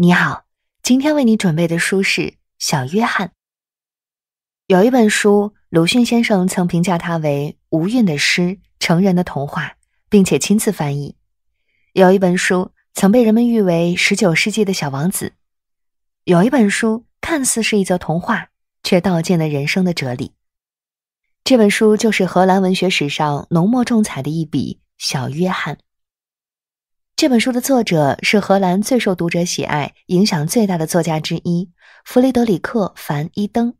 你好，今天为你准备的书是《小约翰》。有一本书，鲁迅先生曾评价它为“无韵的诗，成人的童话”，并且亲自翻译。有一本书曾被人们誉为“十九世纪的小王子”。有一本书看似是一则童话，却道尽了人生的哲理。这本书就是荷兰文学史上浓墨重彩的一笔，《小约翰》。这本书的作者是荷兰最受读者喜爱、影响最大的作家之一——弗雷德里克·凡伊登。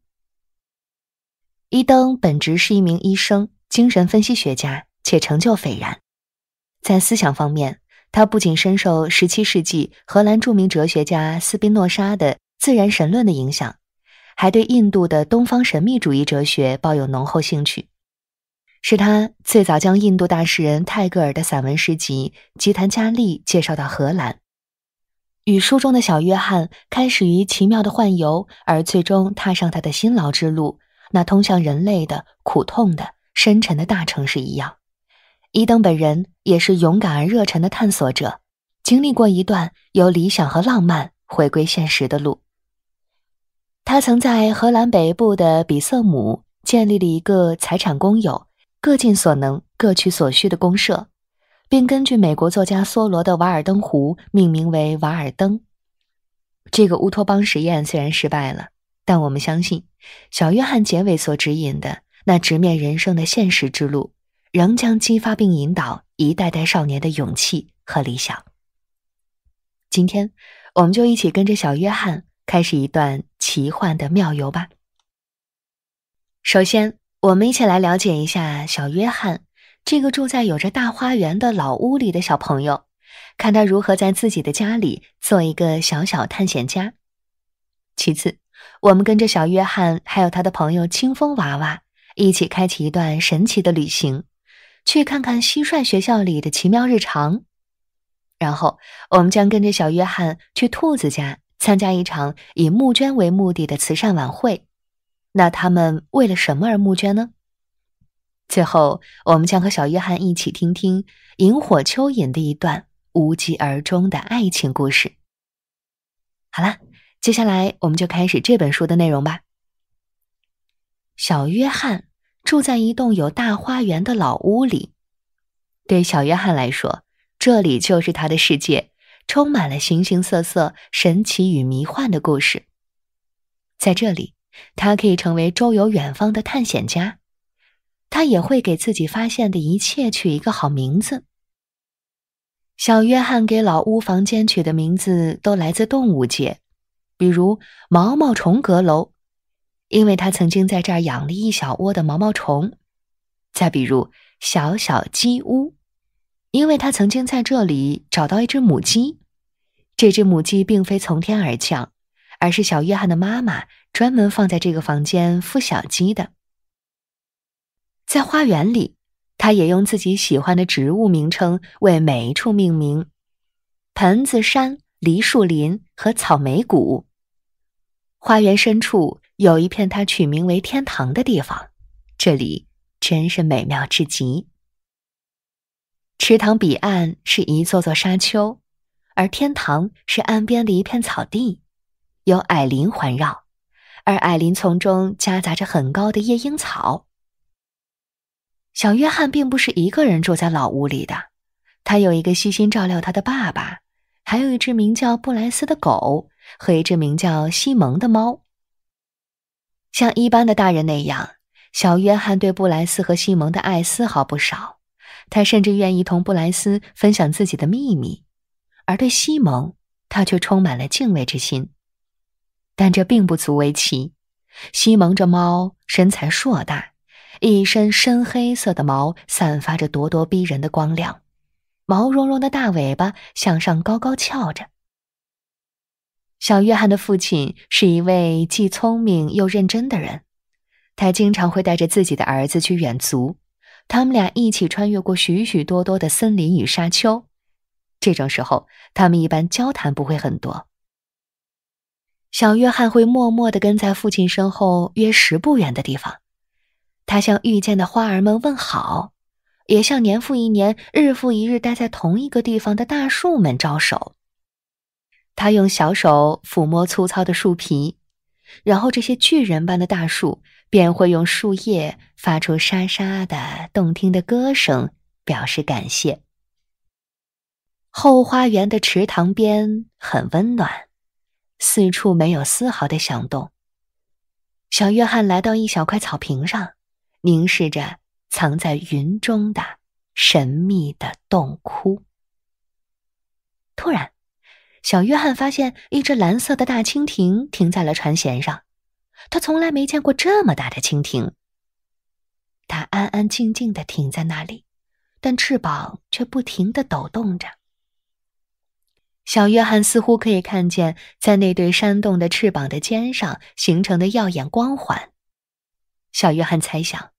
伊登本职是一名医生、精神分析学家，且成就斐然。在思想方面，他不仅深受17世纪荷兰著名哲学家斯宾诺莎的自然神论的影响，还对印度的东方神秘主义哲学抱有浓厚兴趣。是他最早将印度大诗人泰戈尔的散文诗集《吉檀迦利》介绍到荷兰。与书中的小约翰开始于奇妙的幻游，而最终踏上他的辛劳之路，那通向人类的苦痛的深沉的大城市一样，伊登本人也是勇敢而热忱的探索者，经历过一段由理想和浪漫回归现实的路。他曾在荷兰北部的比瑟姆建立了一个财产公有。各尽所能、各取所需的公社，并根据美国作家梭罗的《瓦尔登湖》命名为瓦尔登。这个乌托邦实验虽然失败了，但我们相信，小约翰结尾所指引的那直面人生的现实之路，仍将激发并引导一代代少年的勇气和理想。今天，我们就一起跟着小约翰开始一段奇幻的妙游吧。首先。我们一起来了解一下小约翰，这个住在有着大花园的老屋里的小朋友，看他如何在自己的家里做一个小小探险家。其次，我们跟着小约翰还有他的朋友清风娃娃一起开启一段神奇的旅行，去看看蟋蟀学校里的奇妙日常。然后，我们将跟着小约翰去兔子家参加一场以募捐为目的的慈善晚会。那他们为了什么而募捐呢？最后，我们将和小约翰一起听听萤火蚯蚓的一段无疾而终的爱情故事。好了，接下来我们就开始这本书的内容吧。小约翰住在一栋有大花园的老屋里，对小约翰来说，这里就是他的世界，充满了形形色色、神奇与迷幻的故事，在这里。他可以成为周游远方的探险家，他也会给自己发现的一切取一个好名字。小约翰给老屋房间取的名字都来自动物界，比如毛毛虫阁楼，因为他曾经在这儿养了一小窝的毛毛虫；再比如小小鸡屋，因为他曾经在这里找到一只母鸡。这只母鸡并非从天而降。而是小约翰的妈妈专门放在这个房间孵小鸡的。在花园里，他也用自己喜欢的植物名称为每一处命名：盆子山、梨树林和草莓谷。花园深处有一片他取名为“天堂”的地方，这里真是美妙至极。池塘彼岸是一座座沙丘，而天堂是岸边的一片草地。有矮林环绕，而矮林丛中夹杂着很高的夜莺草。小约翰并不是一个人住在老屋里的，他有一个悉心照料他的爸爸，还有一只名叫布莱斯的狗和一只名叫西蒙的猫。像一般的大人那样，小约翰对布莱斯和西蒙的爱丝毫不少，他甚至愿意同布莱斯分享自己的秘密，而对西蒙，他却充满了敬畏之心。但这并不足为奇。西蒙这猫身材硕大，一身深黑色的毛散发着咄咄逼人的光亮，毛茸茸的大尾巴向上高高翘着。小约翰的父亲是一位既聪明又认真的人，他经常会带着自己的儿子去远足，他们俩一起穿越过许许多多的森林与沙丘。这种时候，他们一般交谈不会很多。小约翰会默默的跟在父亲身后约十步远的地方，他向遇见的花儿们问好，也向年复一年、日复一日待在同一个地方的大树们招手。他用小手抚摸粗糙的树皮，然后这些巨人般的大树便会用树叶发出沙沙的动听的歌声表示感谢。后花园的池塘边很温暖。四处没有丝毫的响动。小约翰来到一小块草坪上，凝视着藏在云中的神秘的洞窟。突然，小约翰发现一只蓝色的大蜻蜓停在了船舷上。他从来没见过这么大的蜻蜓。它安安静静的停在那里，但翅膀却不停的抖动着。小约翰似乎可以看见，在那对扇动的翅膀的尖上形成的耀眼光环。小约翰猜想，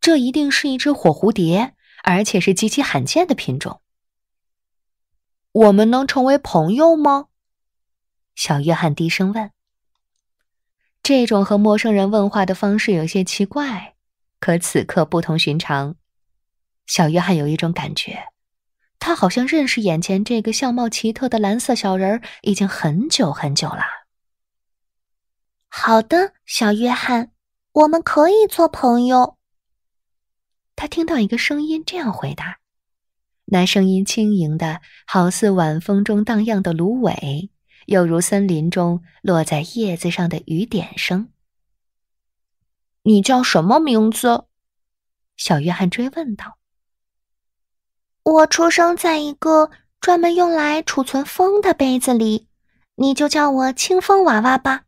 这一定是一只火蝴蝶，而且是极其罕见的品种。我们能成为朋友吗？小约翰低声问。这种和陌生人问话的方式有些奇怪，可此刻不同寻常。小约翰有一种感觉。他好像认识眼前这个相貌奇特的蓝色小人儿已经很久很久了。好的，小约翰，我们可以做朋友。他听到一个声音这样回答，那声音轻盈的，好似晚风中荡漾的芦苇，又如森林中落在叶子上的雨点声。你叫什么名字？小约翰追问道。我出生在一个专门用来储存风的杯子里，你就叫我清风娃娃吧。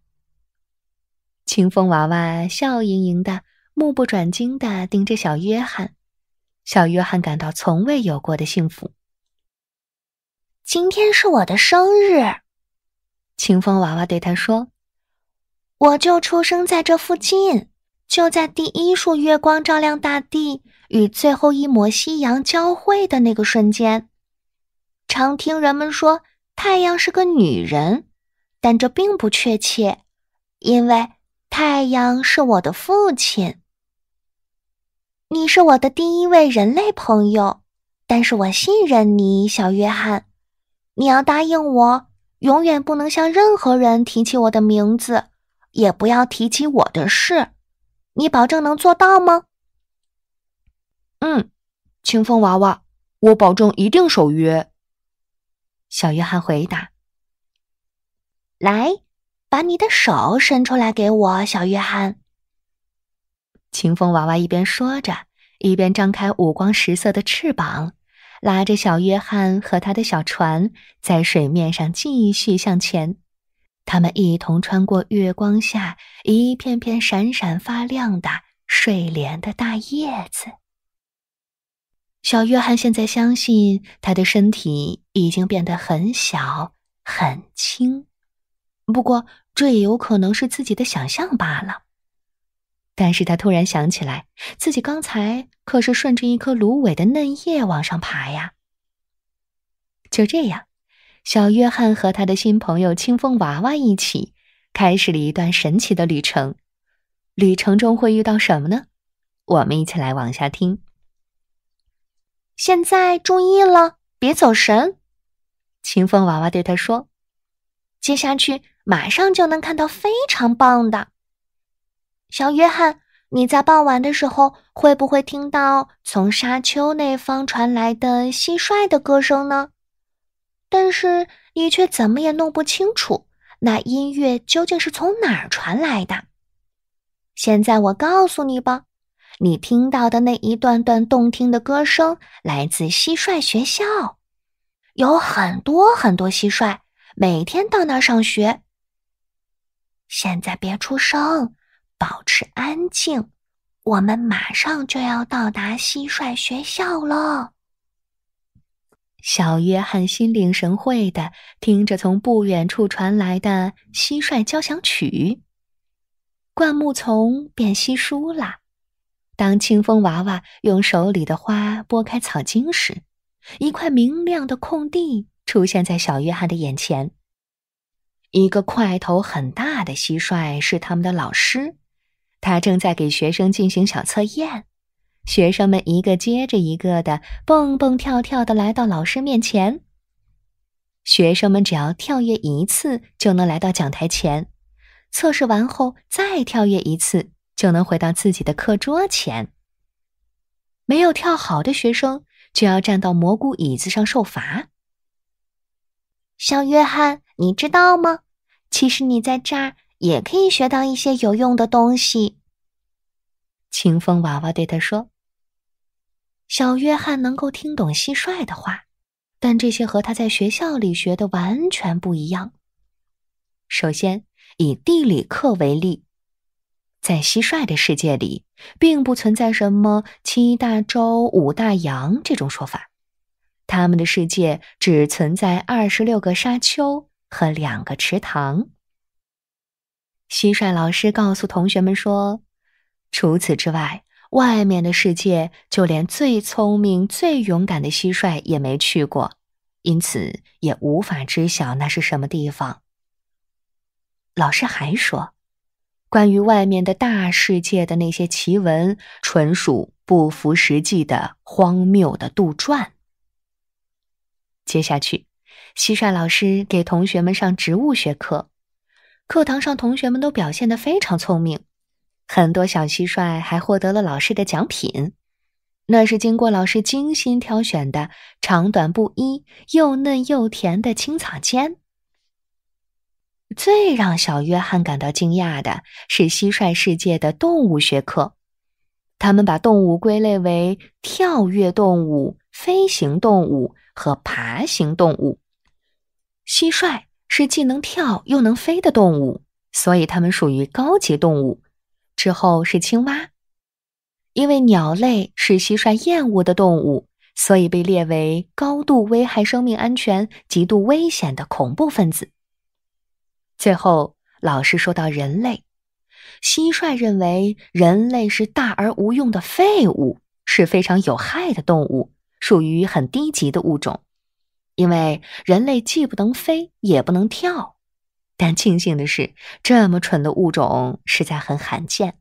清风娃娃笑盈盈的，目不转睛地盯着小约翰。小约翰感到从未有过的幸福。今天是我的生日，清风娃娃对他说：“我就出生在这附近，就在第一束月光照亮大地。”与最后一抹夕阳交汇的那个瞬间，常听人们说太阳是个女人，但这并不确切，因为太阳是我的父亲。你是我的第一位人类朋友，但是我信任你，小约翰。你要答应我，永远不能向任何人提起我的名字，也不要提起我的事。你保证能做到吗？嗯，清风娃娃，我保证一定守约。小约翰回答：“来，把你的手伸出来给我。”小约翰，清风娃娃一边说着，一边张开五光十色的翅膀，拉着小约翰和他的小船在水面上继续向前。他们一同穿过月光下一片片闪闪发亮的睡莲的大叶子。小约翰现在相信他的身体已经变得很小很轻，不过这也有可能是自己的想象罢了。但是他突然想起来，自己刚才可是顺着一棵芦苇的嫩叶往上爬呀。就这样，小约翰和他的新朋友清风娃娃一起，开始了一段神奇的旅程。旅程中会遇到什么呢？我们一起来往下听。现在注意了，别走神。清风娃娃对他说：“接下去马上就能看到非常棒的。”小约翰，你在傍晚的时候会不会听到从沙丘那方传来的蟋蟀的歌声呢？但是你却怎么也弄不清楚那音乐究竟是从哪儿传来的。现在我告诉你吧。你听到的那一段段动听的歌声，来自蟋蟀学校。有很多很多蟋蟀，每天到那儿上学。现在别出声，保持安静。我们马上就要到达蟋蟀学校了。小约翰心领神会的听着从不远处传来的蟋蟀交响曲。灌木丛变稀疏了。当清风娃娃用手里的花拨开草茎时，一块明亮的空地出现在小约翰的眼前。一个块头很大的蟋蟀是他们的老师，他正在给学生进行小测验。学生们一个接着一个的蹦蹦跳跳的来到老师面前。学生们只要跳跃一次就能来到讲台前，测试完后再跳跃一次。就能回到自己的课桌前。没有跳好的学生就要站到蘑菇椅子上受罚。小约翰，你知道吗？其实你在这儿也可以学到一些有用的东西。清风娃娃对他说：“小约翰能够听懂蟋蟀的话，但这些和他在学校里学的完全不一样。首先，以地理课为例。”在蟋蟀的世界里，并不存在什么七大洲、五大洋这种说法，他们的世界只存在二十六个沙丘和两个池塘。蟋蟀老师告诉同学们说：“除此之外，外面的世界就连最聪明、最勇敢的蟋蟀也没去过，因此也无法知晓那是什么地方。”老师还说。关于外面的大世界的那些奇闻，纯属不符实际的荒谬的杜撰。接下去，蟋蟀老师给同学们上植物学课，课堂上同学们都表现得非常聪明，很多小蟋蟀还获得了老师的奖品，那是经过老师精心挑选的，长短不一、又嫩又甜的青草尖。最让小约翰感到惊讶的是蟋蟀世界的动物学科，他们把动物归类为跳跃动物、飞行动物和爬行动物。蟋蟀是既能跳又能飞的动物，所以它们属于高级动物。之后是青蛙，因为鸟类是蟋蟀厌恶的动物，所以被列为高度危害生命安全、极度危险的恐怖分子。最后，老师说到：“人类，蟋蟀认为人类是大而无用的废物，是非常有害的动物，属于很低级的物种。因为人类既不能飞，也不能跳。但庆幸的是，这么蠢的物种实在很罕见。”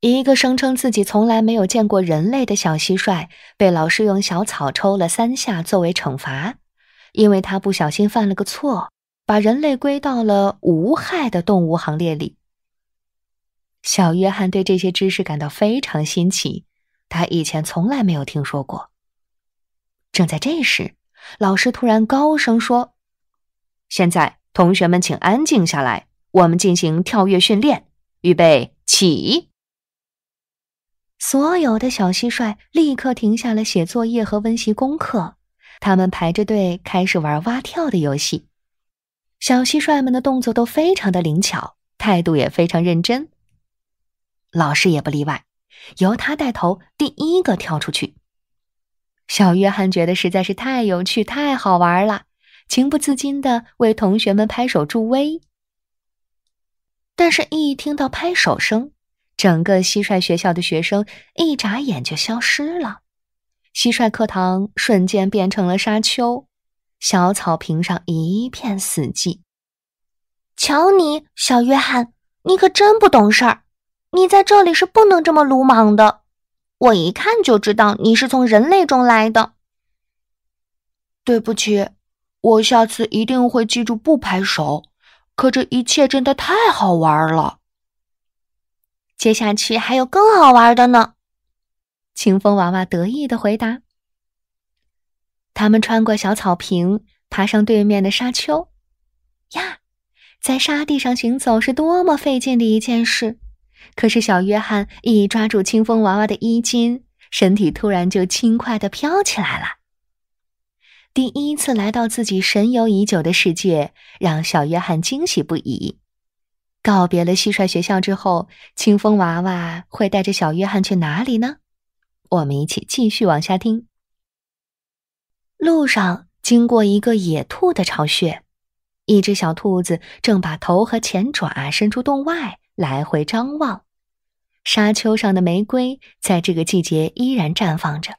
一个声称自己从来没有见过人类的小蟋蟀，被老师用小草抽了三下作为惩罚，因为他不小心犯了个错。把人类归到了无害的动物行列里。小约翰对这些知识感到非常新奇，他以前从来没有听说过。正在这时，老师突然高声说：“现在，同学们，请安静下来，我们进行跳跃训练。预备，起！”所有的小蟋蟀立刻停下了写作业和温习功课，他们排着队开始玩蛙跳的游戏。小蟋蟀们的动作都非常的灵巧，态度也非常认真。老师也不例外，由他带头，第一个跳出去。小约翰觉得实在是太有趣、太好玩了，情不自禁的为同学们拍手助威。但是，一听到拍手声，整个蟋蟀学校的学生一眨眼就消失了，蟋蟀课堂瞬间变成了沙丘。小草坪上一片死寂。瞧你，小约翰，你可真不懂事儿！你在这里是不能这么鲁莽的。我一看就知道你是从人类中来的。对不起，我下次一定会记住不拍手。可这一切真的太好玩了。接下去还有更好玩的呢。清风娃娃得意的回答。他们穿过小草坪，爬上对面的沙丘。呀，在沙地上行走是多么费劲的一件事！可是小约翰一抓住清风娃娃的衣襟，身体突然就轻快地飘起来了。第一次来到自己神游已久的世界，让小约翰惊喜不已。告别了蟋蟀学校之后，清风娃娃会带着小约翰去哪里呢？我们一起继续往下听。路上经过一个野兔的巢穴，一只小兔子正把头和前爪伸出洞外，来回张望。沙丘上的玫瑰在这个季节依然绽放着，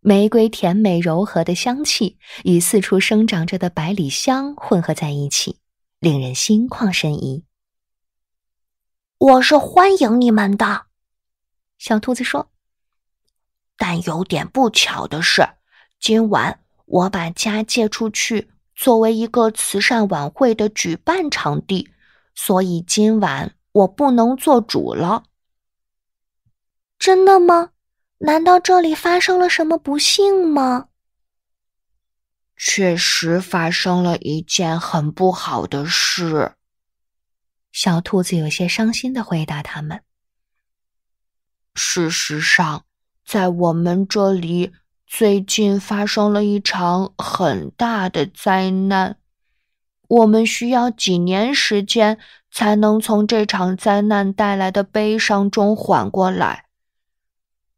玫瑰甜美柔和的香气与四处生长着的百里香混合在一起，令人心旷神怡。我是欢迎你们的，小兔子说。但有点不巧的是。今晚我把家借出去，作为一个慈善晚会的举办场地，所以今晚我不能做主了。真的吗？难道这里发生了什么不幸吗？确实发生了一件很不好的事。小兔子有些伤心的回答他们。事实上，在我们这里。最近发生了一场很大的灾难，我们需要几年时间才能从这场灾难带来的悲伤中缓过来。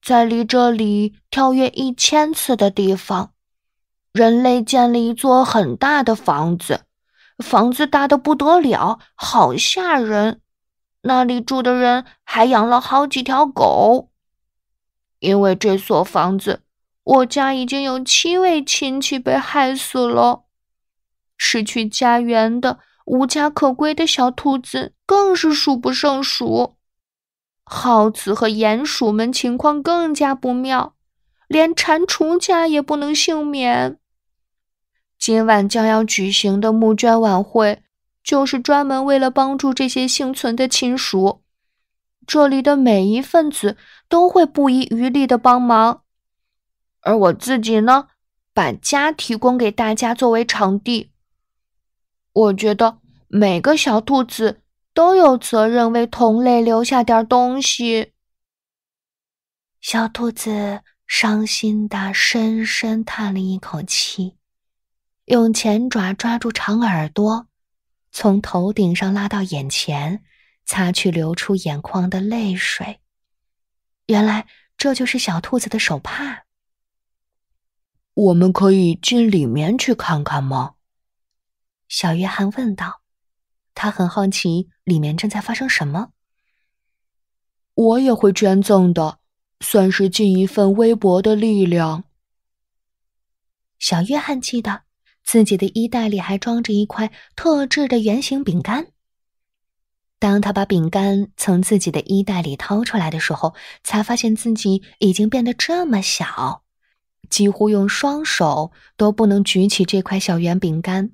在离这里跳跃一千次的地方，人类建了一座很大的房子，房子大的不得了，好吓人。那里住的人还养了好几条狗，因为这所房子。我家已经有七位亲戚被害死了，失去家园的、无家可归的小兔子更是数不胜数。耗子和鼹鼠们情况更加不妙，连蟾蜍家也不能幸免。今晚将要举行的募捐晚会，就是专门为了帮助这些幸存的亲属。这里的每一份子都会不遗余力的帮忙。而我自己呢，把家提供给大家作为场地。我觉得每个小兔子都有责任为同类留下点东西。小兔子伤心地深深叹了一口气，用前爪抓住长耳朵，从头顶上拉到眼前，擦去流出眼眶的泪水。原来这就是小兔子的手帕。我们可以进里面去看看吗？小约翰问道。他很好奇里面正在发生什么。我也会捐赠的，算是尽一份微薄的力量。小约翰记得自己的衣袋里还装着一块特制的圆形饼干。当他把饼干从自己的衣袋里掏出来的时候，才发现自己已经变得这么小。几乎用双手都不能举起这块小圆饼干，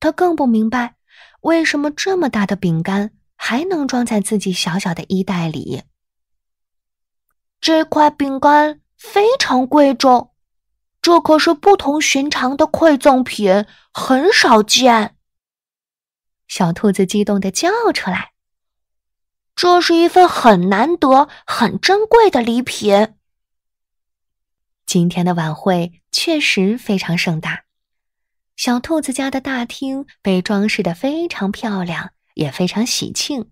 他更不明白为什么这么大的饼干还能装在自己小小的衣袋里。这块饼干非常贵重，这可是不同寻常的馈赠品，很少见。小兔子激动的叫出来：“这是一份很难得、很珍贵的礼品。”今天的晚会确实非常盛大。小兔子家的大厅被装饰的非常漂亮，也非常喜庆。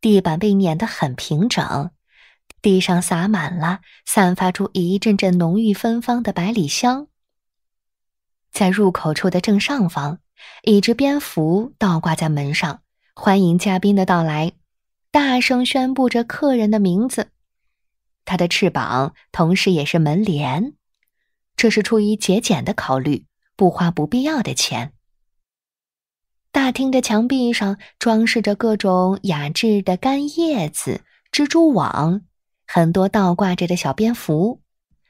地板被碾得很平整，地上洒满了，散发出一阵阵浓郁芬芳的百里香。在入口处的正上方，一只蝙蝠倒挂在门上，欢迎嘉宾的到来，大声宣布着客人的名字。它的翅膀同时也是门帘，这是出于节俭的考虑，不花不必要的钱。大厅的墙壁上装饰着各种雅致的干叶子、蜘蛛网，很多倒挂着的小蝙蝠，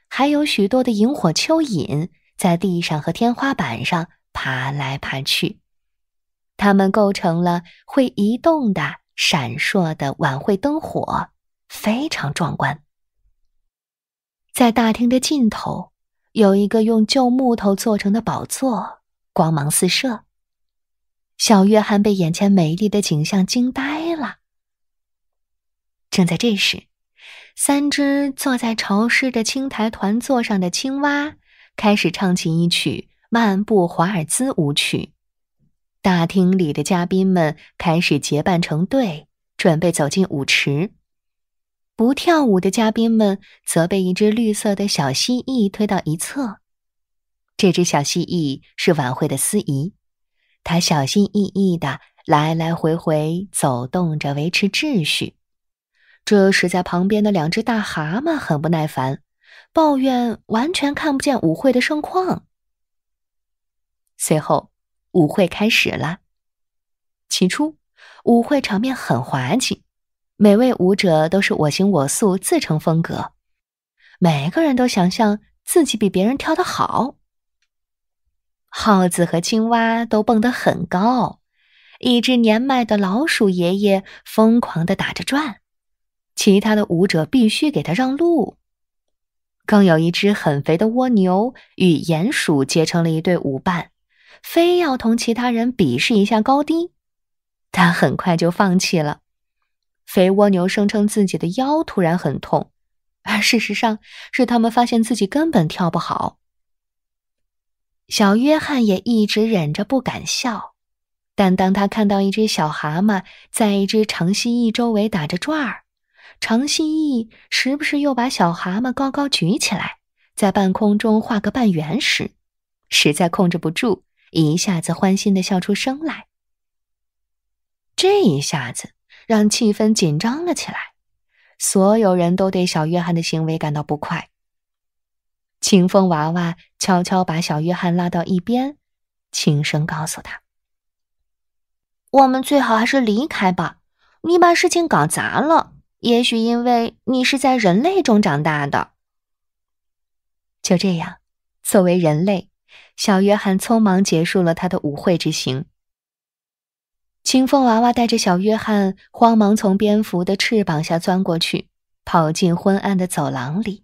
还有许多的萤火蚯蚓在地上和天花板上爬来爬去，它们构成了会移动的闪烁的晚会灯火，非常壮观。在大厅的尽头，有一个用旧木头做成的宝座，光芒四射。小约翰被眼前美丽的景象惊呆了。正在这时，三只坐在潮湿的青苔团座上的青蛙开始唱起一曲漫步华尔兹舞曲。大厅里的嘉宾们开始结伴成队，准备走进舞池。不跳舞的嘉宾们则被一只绿色的小蜥蜴推到一侧。这只小蜥蜴是晚会的司仪，它小心翼翼地来来回回走动着，维持秩序。这时，在旁边的两只大蛤蟆很不耐烦，抱怨完全看不见舞会的盛况。随后，舞会开始了。起初，舞会场面很滑稽。每位舞者都是我行我素，自成风格。每个人都想象自己比别人跳得好。耗子和青蛙都蹦得很高，一只年迈的老鼠爷爷疯狂的打着转，其他的舞者必须给他让路。更有一只很肥的蜗牛与鼹鼠结成了一对舞伴，非要同其他人比试一下高低，但很快就放弃了。肥蜗牛声称自己的腰突然很痛，而事实上是他们发现自己根本跳不好。小约翰也一直忍着不敢笑，但当他看到一只小蛤蟆在一只长蜥蜴周围打着转儿，长蜥蜴时不时又把小蛤蟆高高举起来，在半空中画个半圆时，实在控制不住，一下子欢欣的笑出声来。这一下子。让气氛紧张了起来，所有人都对小约翰的行为感到不快。清风娃娃悄悄把小约翰拉到一边，轻声告诉他：“我们最好还是离开吧，你把事情搞砸了。也许因为你是在人类中长大的。”就这样，作为人类，小约翰匆忙结束了他的舞会之行。清风娃娃带着小约翰慌忙从蝙蝠的翅膀下钻过去，跑进昏暗的走廊里。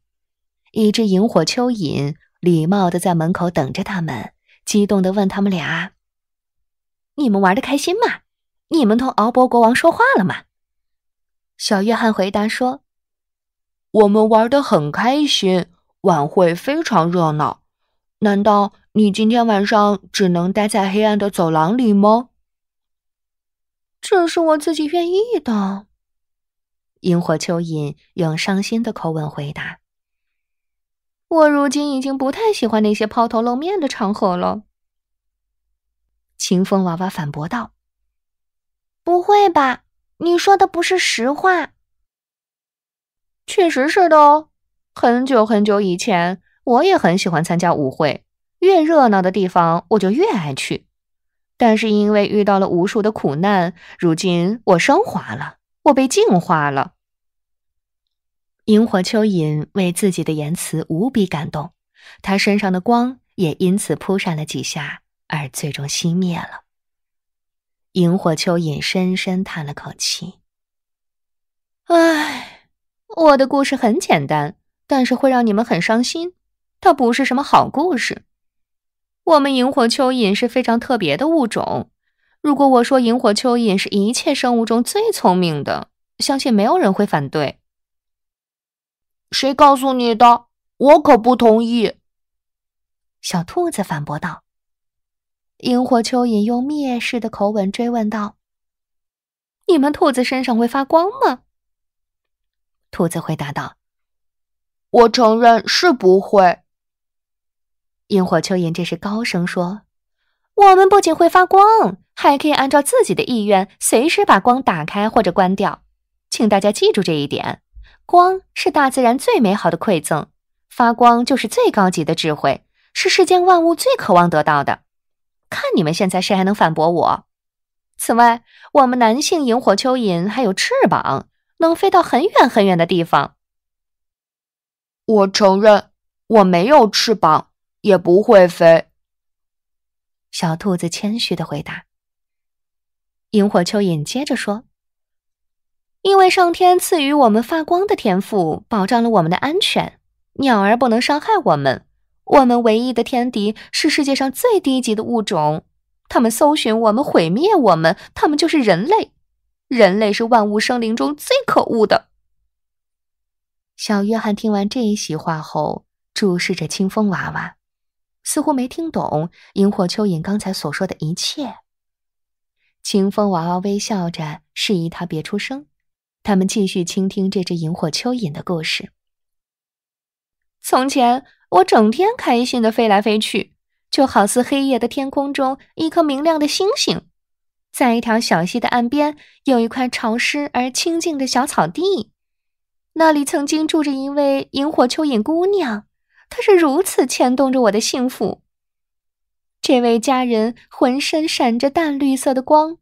一只萤火蚯蚓礼貌地在门口等着他们，激动地问他们俩：“你们玩的开心吗？你们同敖伯国王说话了吗？”小约翰回答说：“我们玩的很开心，晚会非常热闹。难道你今天晚上只能待在黑暗的走廊里吗？”这是我自己愿意的。萤火蚯蚓用伤心的口吻回答：“我如今已经不太喜欢那些抛头露面的场合了。”清风娃娃反驳道：“不会吧？你说的不是实话？确实是的哦。很久很久以前，我也很喜欢参加舞会，越热闹的地方我就越爱去。”但是因为遇到了无数的苦难，如今我升华了，我被净化了。萤火蚯蚓为自己的言辞无比感动，它身上的光也因此扑闪了几下，而最终熄灭了。萤火蚯蚓深深叹了口气：“唉，我的故事很简单，但是会让你们很伤心。它不是什么好故事。”我们萤火蚯蚓是非常特别的物种。如果我说萤火蚯蚓是一切生物中最聪明的，相信没有人会反对。谁告诉你的？我可不同意。”小兔子反驳道。萤火蚯蚓用蔑视的口吻追问道：“你们兔子身上会发光吗？”兔子回答道：“我承认是不会。”萤火蚯蚓这时高声说：“我们不仅会发光，还可以按照自己的意愿随时把光打开或者关掉。请大家记住这一点，光是大自然最美好的馈赠，发光就是最高级的智慧，是世间万物最渴望得到的。看你们现在谁还能反驳我？此外，我们男性萤火蚯蚓还有翅膀，能飞到很远很远的地方。我承认，我没有翅膀。”也不会飞。小兔子谦虚的回答。萤火蚯蚓接着说：“因为上天赐予我们发光的天赋，保障了我们的安全。鸟儿不能伤害我们，我们唯一的天敌是世界上最低级的物种。他们搜寻我们，毁灭我们。他们就是人类。人类是万物生灵中最可恶的。”小约翰听完这一席话后，注视着清风娃娃。似乎没听懂萤火蚯蚓刚才所说的一切。清风娃娃微笑着，示意他别出声。他们继续倾听这只萤火蚯蚓的故事。从前，我整天开心的飞来飞去，就好似黑夜的天空中一颗明亮的星星。在一条小溪的岸边，有一块潮湿而清静的小草地，那里曾经住着一位萤火蚯蚓姑娘。他是如此牵动着我的幸福。这位佳人浑身闪着淡绿色的光，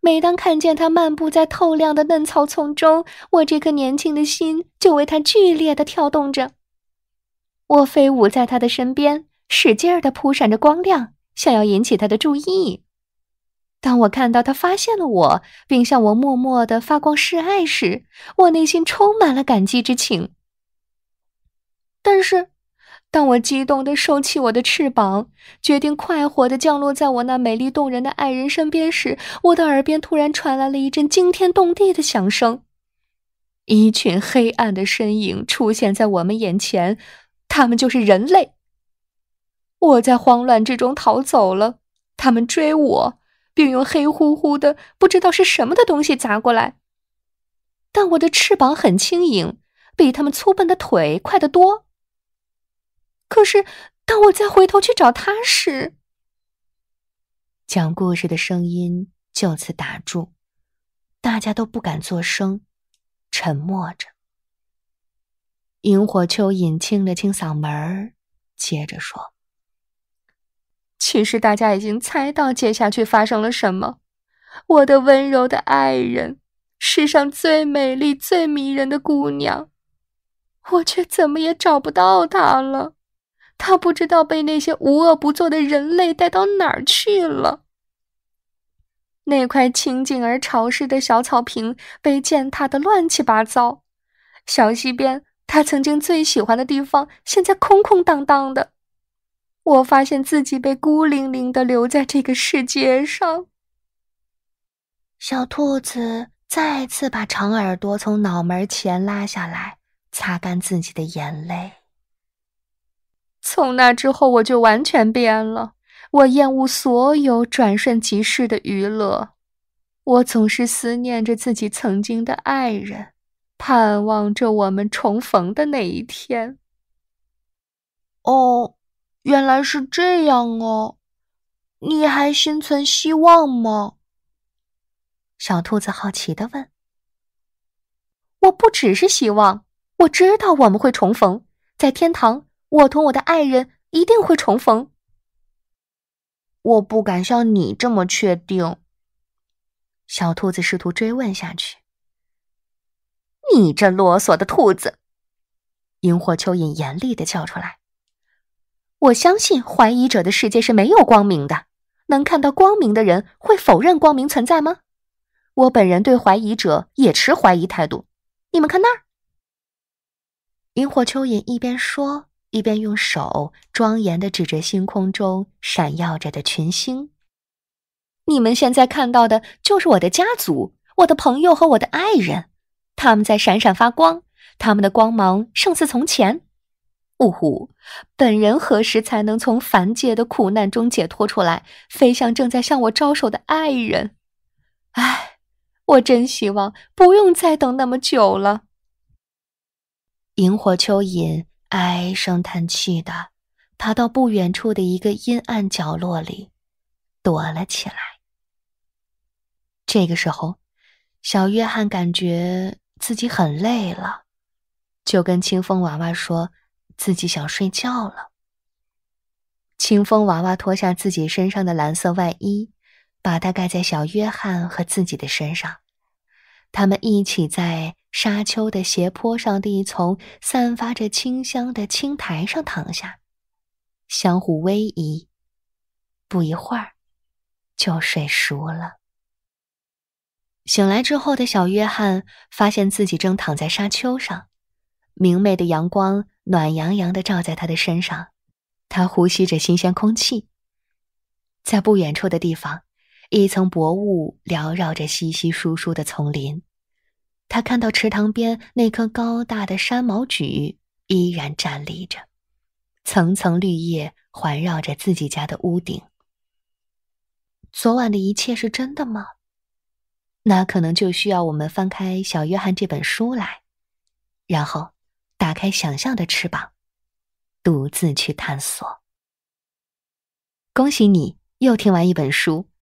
每当看见他漫步在透亮的嫩草丛中，我这颗年轻的心就为他剧烈的跳动着。我飞舞在他的身边，使劲的扑闪着光亮，想要引起他的注意。当我看到他发现了我，并向我默默的发光示爱时，我内心充满了感激之情。但是。当我激动地收起我的翅膀，决定快活地降落在我那美丽动人的爱人身边时，我的耳边突然传来了一阵惊天动地的响声。一群黑暗的身影出现在我们眼前，他们就是人类。我在慌乱之中逃走了，他们追我，并用黑乎乎的不知道是什么的东西砸过来。但我的翅膀很轻盈，比他们粗笨的腿快得多。可是，当我再回头去找他时，讲故事的声音就此打住，大家都不敢作声，沉默着。萤火蚯蚓清了清嗓门儿，接着说：“其实大家已经猜到接下去发生了什么。我的温柔的爱人，世上最美丽、最迷人的姑娘，我却怎么也找不到她了。”他不知道被那些无恶不作的人类带到哪儿去了。那块清静而潮湿的小草坪被践踏的乱七八糟，小溪边他曾经最喜欢的地方现在空空荡荡的。我发现自己被孤零零的留在这个世界上。小兔子再次把长耳朵从脑门前拉下来，擦干自己的眼泪。从那之后，我就完全变了。我厌恶所有转瞬即逝的娱乐，我总是思念着自己曾经的爱人，盼望着我们重逢的那一天。哦，原来是这样哦！你还心存希望吗？小兔子好奇的问。我不只是希望，我知道我们会重逢，在天堂。我同我的爱人一定会重逢。我不敢像你这么确定。小兔子试图追问下去。你这啰嗦的兔子！萤火蚯蚓严厉的叫出来。我相信怀疑者的世界是没有光明的。能看到光明的人会否认光明存在吗？我本人对怀疑者也持怀疑态度。你们看那儿。萤火蚯蚓一边说。一边用手庄严的指着星空中闪耀着的群星，你们现在看到的就是我的家族、我的朋友和我的爱人，他们在闪闪发光，他们的光芒胜似从前。呜呼，本人何时才能从凡界的苦难中解脱出来，飞向正在向我招手的爱人？唉，我真希望不用再等那么久了。萤火蚯蚓。唉声叹气的，爬到不远处的一个阴暗角落里，躲了起来。这个时候，小约翰感觉自己很累了，就跟清风娃娃说自己想睡觉了。清风娃娃脱下自己身上的蓝色外衣，把它盖在小约翰和自己的身上，他们一起在。沙丘的斜坡上的一丛散发着清香的青苔上躺下，相互偎依，不一会儿就睡熟了。醒来之后的小约翰发现自己正躺在沙丘上，明媚的阳光暖洋洋的照在他的身上，他呼吸着新鲜空气。在不远处的地方，一层薄雾缭绕着稀稀疏疏的丛林。他看到池塘边那棵高大的山毛榉依然站立着，层层绿叶环绕着自己家的屋顶。昨晚的一切是真的吗？那可能就需要我们翻开《小约翰》这本书来，然后打开想象的翅膀，独自去探索。恭喜你又听完一本书。